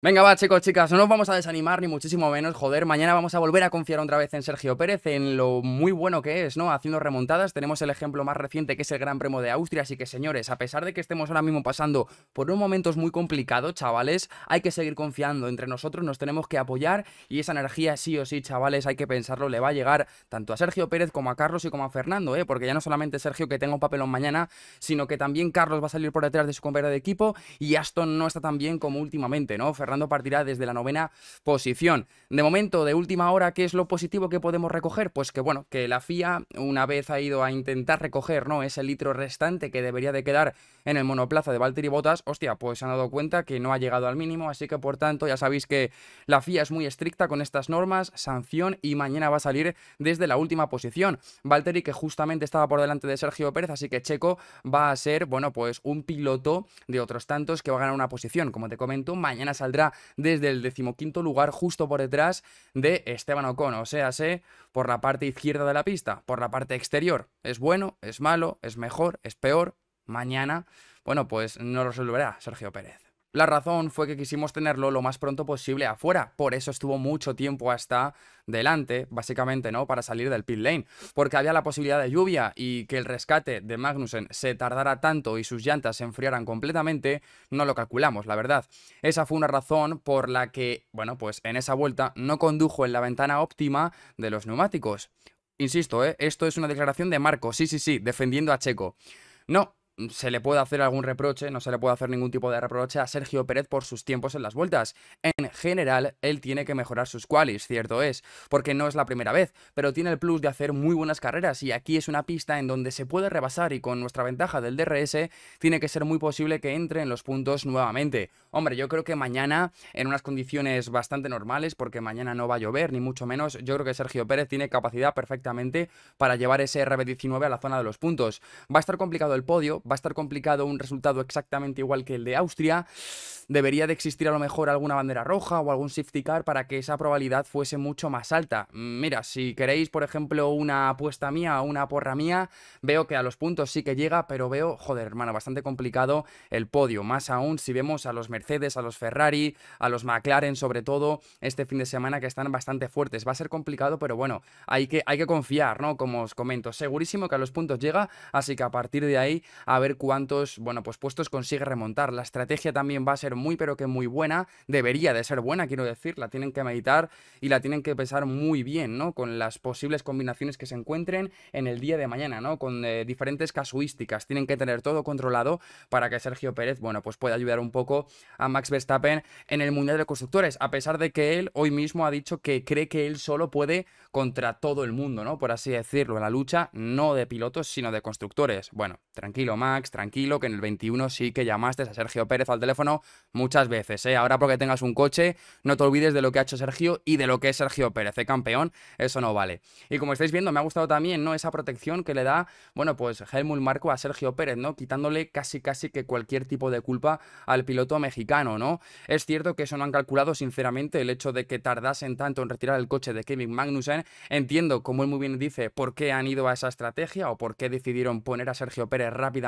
Venga, va, chicos, chicas, no nos vamos a desanimar ni muchísimo menos, joder, mañana vamos a volver a confiar otra vez en Sergio Pérez, en lo muy bueno que es, ¿no? Haciendo remontadas, tenemos el ejemplo más reciente que es el Gran Premio de Austria, así que señores, a pesar de que estemos ahora mismo pasando por un momento muy complicado chavales, hay que seguir confiando, entre nosotros nos tenemos que apoyar y esa energía sí o sí, chavales, hay que pensarlo, le va a llegar tanto a Sergio Pérez como a Carlos y como a Fernando, ¿eh? Porque ya no solamente Sergio que tenga un papelón mañana, sino que también Carlos va a salir por detrás de su compañero de equipo y Aston no está tan bien como últimamente, ¿no? partirá desde la novena posición. De momento, de última hora, ¿qué es lo positivo que podemos recoger? Pues que bueno, que la FIA una vez ha ido a intentar recoger ¿no? ese litro restante que debería de quedar en el monoplaza de Valtteri Botas, hostia, pues se han dado cuenta que no ha llegado al mínimo, así que por tanto ya sabéis que la FIA es muy estricta con estas normas, sanción y mañana va a salir desde la última posición. Valtteri que justamente estaba por delante de Sergio Pérez, así que Checo va a ser, bueno, pues un piloto de otros tantos que va a ganar una posición. Como te comento, mañana saldrá desde el decimoquinto lugar, justo por detrás de Esteban Ocon, o sea, sé por la parte izquierda de la pista, por la parte exterior. ¿Es bueno? ¿Es malo? ¿Es mejor? ¿Es peor? Mañana, bueno, pues no lo resolverá Sergio Pérez. La razón fue que quisimos tenerlo lo más pronto posible afuera, por eso estuvo mucho tiempo hasta delante, básicamente, ¿no? Para salir del pit lane, porque había la posibilidad de lluvia y que el rescate de Magnussen se tardara tanto y sus llantas se enfriaran completamente, no lo calculamos, la verdad. Esa fue una razón por la que, bueno, pues en esa vuelta no condujo en la ventana óptima de los neumáticos. Insisto, ¿eh? esto es una declaración de Marco, sí, sí, sí, defendiendo a Checo. No, se le puede hacer algún reproche, no se le puede hacer ningún tipo de reproche a Sergio Pérez por sus tiempos en las vueltas. En general, él tiene que mejorar sus qualis, cierto es, porque no es la primera vez, pero tiene el plus de hacer muy buenas carreras y aquí es una pista en donde se puede rebasar y con nuestra ventaja del DRS tiene que ser muy posible que entre en los puntos nuevamente. Hombre, yo creo que mañana, en unas condiciones bastante normales, porque mañana no va a llover, ni mucho menos, yo creo que Sergio Pérez tiene capacidad perfectamente para llevar ese RB19 a la zona de los puntos. Va a estar complicado el podio, va a estar complicado un resultado exactamente igual que el de Austria. Debería de existir a lo mejor alguna bandera roja o algún safety car para que esa probabilidad fuese mucho más alta. Mira, si queréis, por ejemplo, una apuesta mía o una porra mía, veo que a los puntos sí que llega, pero veo, joder, hermano, bastante complicado el podio. Más aún si vemos a los Mercedes, a los Ferrari, a los McLaren, sobre todo, este fin de semana que están bastante fuertes. Va a ser complicado, pero bueno, hay que, hay que confiar, ¿no? Como os comento, segurísimo que a los puntos llega, así que a partir de ahí... A ver cuántos, bueno, pues puestos consigue remontar. La estrategia también va a ser muy, pero que muy buena. Debería de ser buena, quiero decir. La tienen que meditar y la tienen que pensar muy bien, ¿no? Con las posibles combinaciones que se encuentren en el día de mañana, ¿no? Con eh, diferentes casuísticas. Tienen que tener todo controlado para que Sergio Pérez, bueno, pues pueda ayudar un poco a Max Verstappen en el Mundial de Constructores. A pesar de que él hoy mismo ha dicho que cree que él solo puede contra todo el mundo, ¿no? Por así decirlo, la lucha no de pilotos, sino de constructores. Bueno, tranquilo, Max, tranquilo, que en el 21 sí que llamaste a Sergio Pérez al teléfono muchas veces. ¿eh? Ahora porque tengas un coche, no te olvides de lo que ha hecho Sergio y de lo que es Sergio Pérez, ¿eh? campeón, eso no vale. Y como estáis viendo, me ha gustado también ¿no? esa protección que le da, bueno, pues Helmut Marco a Sergio Pérez, ¿no? Quitándole casi casi que cualquier tipo de culpa al piloto mexicano, ¿no? Es cierto que eso no han calculado, sinceramente, el hecho de que tardasen tanto en retirar el coche de Kevin Magnussen. Entiendo, como él muy bien dice, por qué han ido a esa estrategia o por qué decidieron poner a Sergio Pérez rápida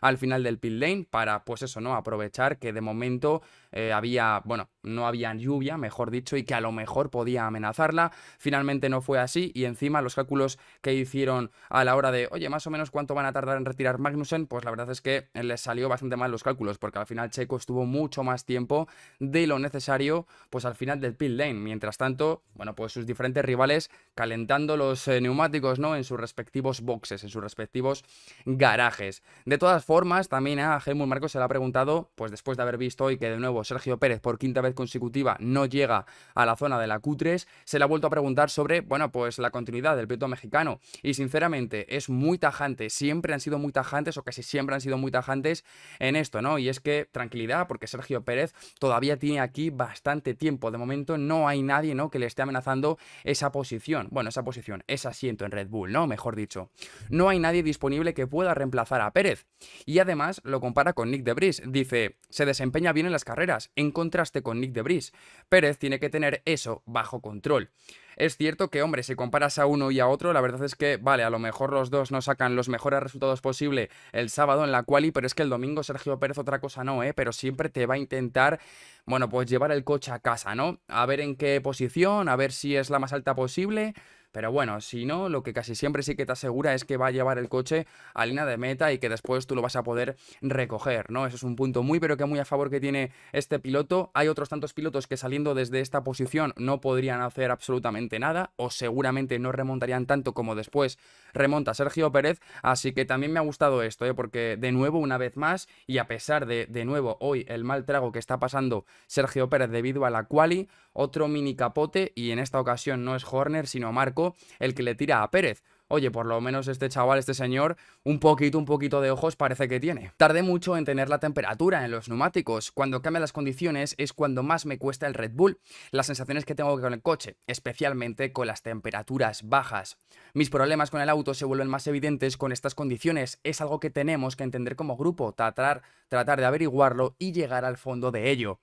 al final del pit lane para, pues eso, ¿no? Aprovechar que de momento eh, había, bueno, no había lluvia, mejor dicho, y que a lo mejor podía amenazarla. Finalmente no fue así y encima los cálculos que hicieron a la hora de, oye, más o menos cuánto van a tardar en retirar Magnussen, pues la verdad es que les salió bastante mal los cálculos porque al final Checo estuvo mucho más tiempo de lo necesario, pues al final del pit lane. Mientras tanto, bueno, pues sus diferentes rivales calentando los eh, neumáticos, ¿no? En sus respectivos boxes, en sus respectivos garajes. De todas formas, también a ah, Helmut Marcos se le ha preguntado, pues después de haber visto y que de nuevo Sergio Pérez por quinta vez consecutiva no llega a la zona de la Q3, se le ha vuelto a preguntar sobre, bueno, pues la continuidad del piloto mexicano. Y sinceramente es muy tajante, siempre han sido muy tajantes o casi siempre han sido muy tajantes en esto, ¿no? Y es que tranquilidad, porque Sergio Pérez todavía tiene aquí bastante tiempo. De momento no hay nadie, ¿no? Que le esté amenazando esa posición. Bueno, esa posición, ese asiento en Red Bull, ¿no? Mejor dicho. No hay nadie disponible que pueda reemplazar a Pérez. Y además lo compara con Nick de Debris. Dice, se desempeña bien en las carreras en contraste con Nick de bris Pérez tiene que tener eso bajo control. Es cierto que, hombre, si comparas a uno y a otro, la verdad es que, vale, a lo mejor los dos no sacan los mejores resultados posible el sábado en la quali, pero es que el domingo Sergio Pérez otra cosa no, ¿eh? Pero siempre te va a intentar, bueno, pues llevar el coche a casa, ¿no? A ver en qué posición, a ver si es la más alta posible, pero bueno, si no, lo que casi siempre sí que te asegura es que va a llevar el coche a línea de meta y que después tú lo vas a poder recoger, ¿no? Eso es un punto muy, pero que muy a favor que tiene este piloto. Hay otros tantos pilotos que saliendo desde esta posición no podrían hacer absolutamente nada o seguramente no remontarían tanto como después remonta Sergio Pérez. Así que también me ha gustado esto, ¿eh? porque de nuevo, una vez más, y a pesar de, de nuevo, hoy el mal trago que está pasando Sergio Pérez debido a la quali, otro mini capote y en esta ocasión no es Horner, sino Marco el que le tira a Pérez. Oye, por lo menos este chaval, este señor, un poquito, un poquito de ojos parece que tiene. Tardé mucho en tener la temperatura en los neumáticos. Cuando cambian las condiciones es cuando más me cuesta el Red Bull. Las sensaciones que tengo con el coche, especialmente con las temperaturas bajas. Mis problemas con el auto se vuelven más evidentes con estas condiciones. Es algo que tenemos que entender como grupo, tratar de averiguarlo y llegar al fondo de ello.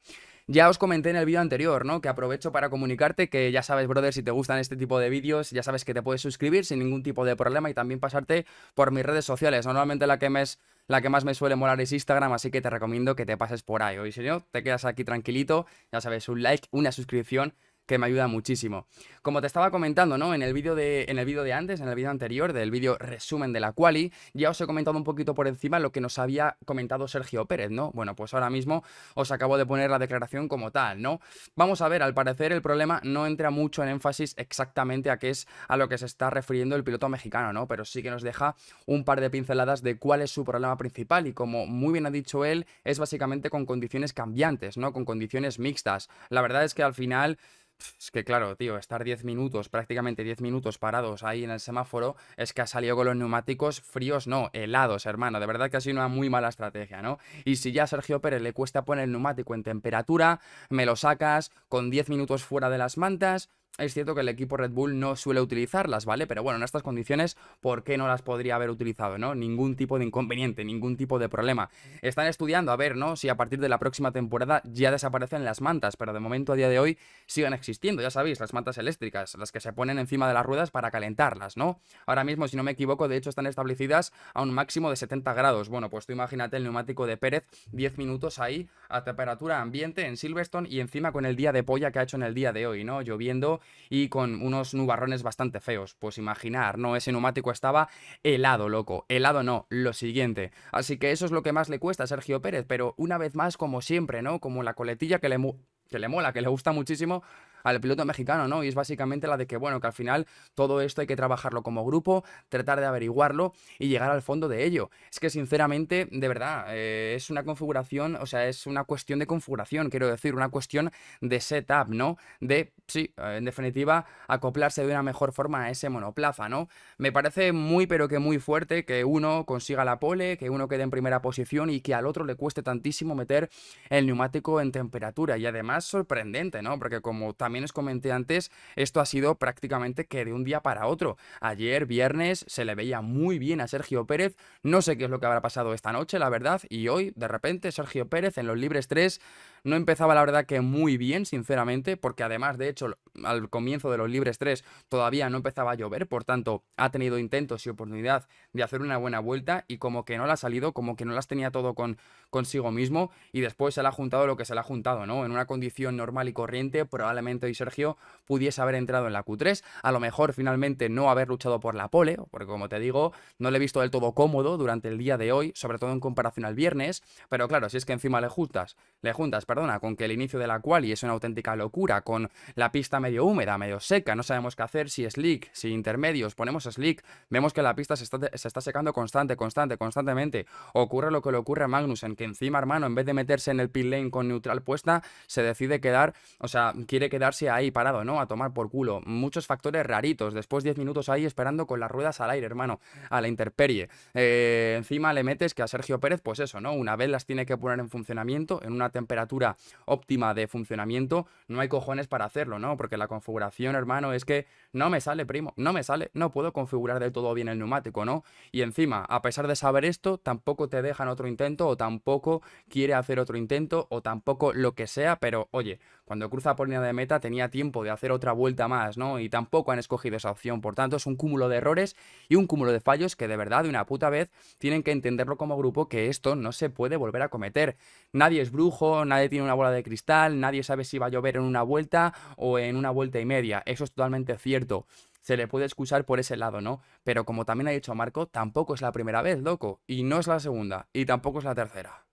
Ya os comenté en el vídeo anterior, ¿no? Que aprovecho para comunicarte que ya sabes, brother, si te gustan este tipo de vídeos, ya sabes que te puedes suscribir sin ningún tipo de problema y también pasarte por mis redes sociales. Normalmente la que, me es, la que más me suele molar es Instagram, así que te recomiendo que te pases por ahí. Hoy si no, te quedas aquí tranquilito, ya sabes, un like, una suscripción que me ayuda muchísimo. Como te estaba comentando, ¿no? En el vídeo de, en el vídeo de antes, en el vídeo anterior, del vídeo resumen de la quali, ya os he comentado un poquito por encima lo que nos había comentado Sergio Pérez, ¿no? Bueno, pues ahora mismo os acabo de poner la declaración como tal, ¿no? Vamos a ver, al parecer el problema no entra mucho en énfasis exactamente a qué es a lo que se está refiriendo el piloto mexicano, ¿no? Pero sí que nos deja un par de pinceladas de cuál es su problema principal y como muy bien ha dicho él, es básicamente con condiciones cambiantes, ¿no? Con condiciones mixtas. La verdad es que al final es que claro, tío, estar 10 minutos, prácticamente 10 minutos parados ahí en el semáforo, es que ha salido con los neumáticos fríos, no, helados, hermano. De verdad que ha sido una muy mala estrategia, ¿no? Y si ya a Sergio Pérez le cuesta poner el neumático en temperatura, me lo sacas con 10 minutos fuera de las mantas, es cierto que el equipo Red Bull no suele utilizarlas, ¿vale? Pero bueno, en estas condiciones, ¿por qué no las podría haber utilizado, no? Ningún tipo de inconveniente, ningún tipo de problema. Están estudiando, a ver, ¿no? Si a partir de la próxima temporada ya desaparecen las mantas, pero de momento a día de hoy siguen existiendo, ya sabéis, las mantas eléctricas, las que se ponen encima de las ruedas para calentarlas, ¿no? Ahora mismo, si no me equivoco, de hecho están establecidas a un máximo de 70 grados. Bueno, pues tú imagínate el neumático de Pérez 10 minutos ahí a temperatura ambiente en Silverstone y encima con el día de polla que ha hecho en el día de hoy, ¿no? Lloviendo y con unos nubarrones bastante feos. Pues imaginar, ¿no? Ese neumático estaba helado, loco. Helado no, lo siguiente. Así que eso es lo que más le cuesta a Sergio Pérez, pero una vez más, como siempre, ¿no? Como la coletilla que le, que le mola, que le gusta muchísimo, al piloto mexicano, ¿no? Y es básicamente la de que, bueno, que al final todo esto hay que trabajarlo como grupo, tratar de averiguarlo y llegar al fondo de ello. Es que sinceramente, de verdad, eh, es una configuración, o sea, es una cuestión de configuración, quiero decir, una cuestión de setup, ¿no? De, sí, eh, en definitiva, acoplarse de una mejor forma a ese monoplaza, ¿no? Me parece muy, pero que muy fuerte que uno consiga la pole, que uno quede en primera posición y que al otro le cueste tantísimo meter el neumático en temperatura. Y además sorprendente, ¿no? Porque como también os comenté antes, esto ha sido prácticamente que de un día para otro. Ayer, viernes, se le veía muy bien a Sergio Pérez. No sé qué es lo que habrá pasado esta noche, la verdad. Y hoy, de repente, Sergio Pérez en los libres 3 no empezaba la verdad que muy bien, sinceramente, porque además, de hecho, al comienzo de los libres 3 todavía no empezaba a llover, por tanto, ha tenido intentos y oportunidad de hacer una buena vuelta y como que no la ha salido, como que no las tenía todo con, consigo mismo y después se le ha juntado lo que se le ha juntado, ¿no? En una condición normal y corriente, probablemente hoy Sergio pudiese haber entrado en la Q3, a lo mejor finalmente no haber luchado por la pole, porque como te digo, no le he visto del todo cómodo durante el día de hoy, sobre todo en comparación al viernes, pero claro, si es que encima le juntas, le juntas perdona, con que el inicio de la cual quali es una auténtica locura, con la pista medio húmeda, medio seca, no sabemos qué hacer, si slick, si intermedios, ponemos slick, vemos que la pista se está, secando constante, constante, constantemente. Ocurre lo que le ocurre a Magnussen, que encima, hermano, en vez de meterse en el pit lane con neutral puesta, se decide quedar, o sea, quiere quedarse ahí parado, ¿no? A tomar por culo. Muchos factores raritos, después 10 minutos ahí esperando con las ruedas al aire, hermano, a la interperie. Eh, encima le metes que a Sergio Pérez, pues eso, ¿no? Una vez las tiene que poner en funcionamiento en una temperatura óptima de funcionamiento, no hay cojones para hacerlo, ¿no? Porque la configuración, hermano, es que no me sale, primo, no me sale, no puedo configurar del todo bien el neumático, ¿no? Y encima, a pesar de saber esto, tampoco te dejan otro intento o tampoco quiere hacer otro intento o tampoco lo que sea, pero oye, cuando cruza por línea de meta tenía tiempo de hacer otra vuelta más, ¿no? Y tampoco han escogido esa opción. Por tanto, es un cúmulo de errores y un cúmulo de fallos que de verdad, de una puta vez, tienen que entenderlo como grupo que esto no se puede volver a cometer. Nadie es brujo, nadie tiene una bola de cristal, nadie sabe si va a llover en una vuelta o en una vuelta y media. Eso es totalmente cierto se le puede excusar por ese lado, ¿no? Pero como también ha dicho Marco, tampoco es la primera vez, loco, y no es la segunda, y tampoco es la tercera.